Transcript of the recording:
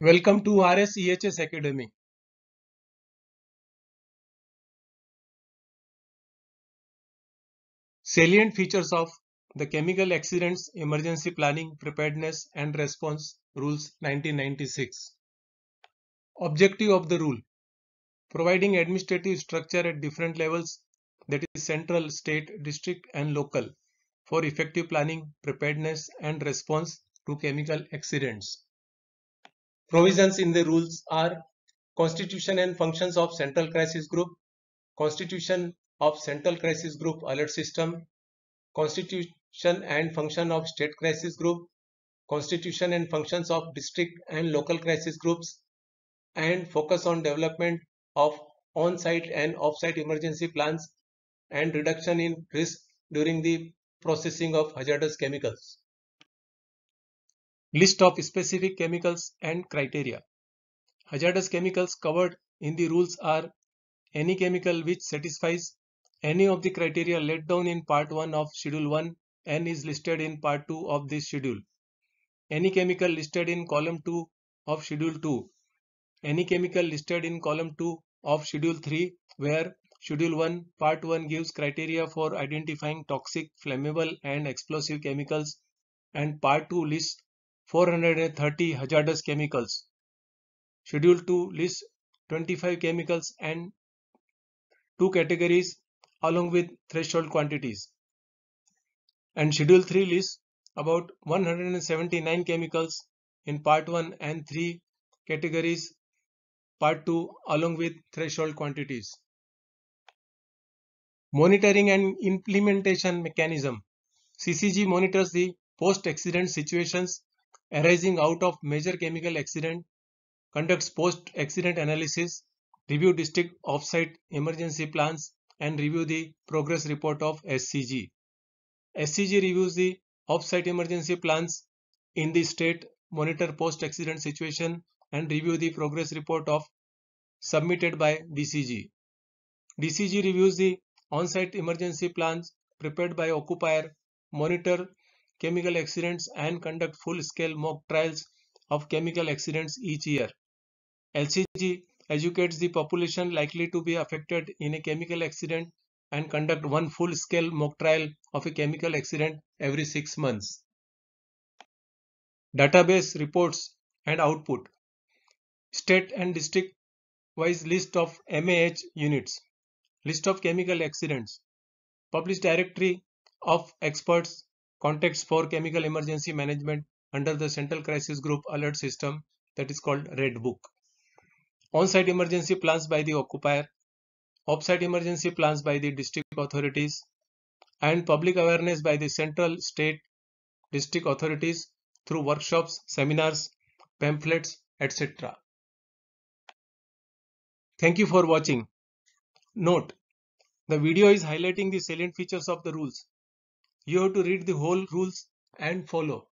Welcome to RSEHS Academy. Salient features of the Chemical Accidents Emergency Planning Preparedness and Response Rules 1996. Objective of the rule Providing administrative structure at different levels that is central, state, district and local for effective planning, preparedness and response to chemical accidents. Provisions in the rules are Constitution and functions of Central Crisis Group, Constitution of Central Crisis Group Alert System, Constitution and function of State Crisis Group, Constitution and functions of District and Local Crisis Groups, and focus on development of on-site and off-site emergency plans and reduction in risk during the processing of hazardous chemicals. List of specific chemicals and criteria. Hazardous chemicals covered in the rules are any chemical which satisfies any of the criteria laid down in part 1 of schedule 1 and is listed in part 2 of this schedule. Any chemical listed in column 2 of schedule 2. Any chemical listed in column 2 of schedule 3 where schedule 1 part 1 gives criteria for identifying toxic, flammable and explosive chemicals and part 2 lists 430 hazardous chemicals. Schedule 2 lists 25 chemicals and two categories along with threshold quantities. And Schedule 3 lists about 179 chemicals in Part 1 and 3 categories, Part 2 along with threshold quantities. Monitoring and Implementation Mechanism CCG monitors the post-accident situations arising out of major chemical accident, conducts post-accident analysis, review district offsite emergency plans, and review the progress report of SCG. SCG reviews the offsite emergency plans in the state, monitor post-accident situation, and review the progress report of submitted by DCG. DCG reviews the on-site emergency plans prepared by occupier, monitor chemical accidents and conduct full-scale mock trials of chemical accidents each year. LCG educates the population likely to be affected in a chemical accident and conduct one full-scale mock trial of a chemical accident every six months. Database reports and output. State and district wise list of MAH units. List of chemical accidents. Published directory of experts Context for chemical emergency management under the Central Crisis Group alert system that is called Red Book. On-site emergency plans by the occupier, off-site emergency plans by the district authorities, and public awareness by the central, state, district authorities through workshops, seminars, pamphlets, etc. Thank you for watching. Note, the video is highlighting the salient features of the rules. You have to read the whole rules and follow.